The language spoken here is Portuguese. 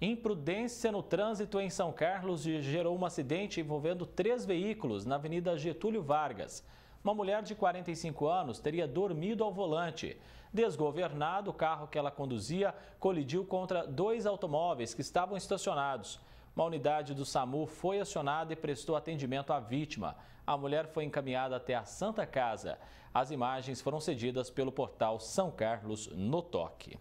Imprudência no trânsito em São Carlos gerou um acidente envolvendo três veículos na Avenida Getúlio Vargas. Uma mulher de 45 anos teria dormido ao volante. Desgovernado, o carro que ela conduzia colidiu contra dois automóveis que estavam estacionados. Uma unidade do SAMU foi acionada e prestou atendimento à vítima. A mulher foi encaminhada até a Santa Casa. As imagens foram cedidas pelo portal São Carlos no Toque.